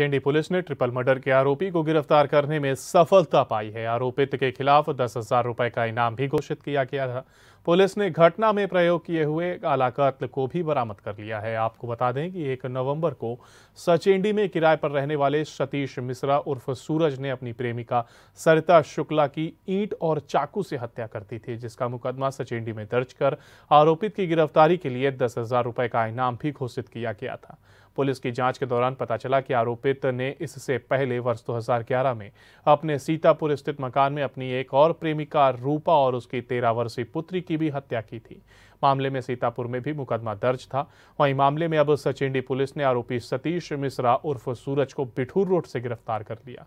टेंडी police ने triple murder के आरोपी को गिरफ्तार करने में सफलता पाई है आरोपित के खिलाफ दस हजार रुपए का इनाम भी घोषित किया गया था पुलिस ने घटना में प्रयोग किए हुए आला कत्ल को भी बरामद कर लिया है आपको बता दें कि एक नवंबर को सचेंडी में किराए पर रहने वाले सतीश मिश्रा उर्फ सूरज ने अपनी प्रेमिका सरिता शुक्ला की ईंट और चाकू से हत्या कर दी थी जिसका मुकदमा सचेंडी में दर्ज कर आरोपित की गिरफ्तारी के लिए दस हजार रुपए का इनाम भी घोषित किया गया था पुलिस की जांच के दौरान पता चला कि आरोपित ने इससे पहले वर्ष 2011 में अपने सीतापुर स्थित मकान में अपनी एक और प्रेमिका रूपा और उसकी तेरह वर्षीय पुत्री की भी हत्या की थी मामले में सीतापुर में भी मुकदमा दर्ज था वहीं मामले में अब सचिंडी पुलिस ने आरोपी सतीश मिश्रा उर्फ सूरज को बिठूर रोड से गिरफ्तार कर लिया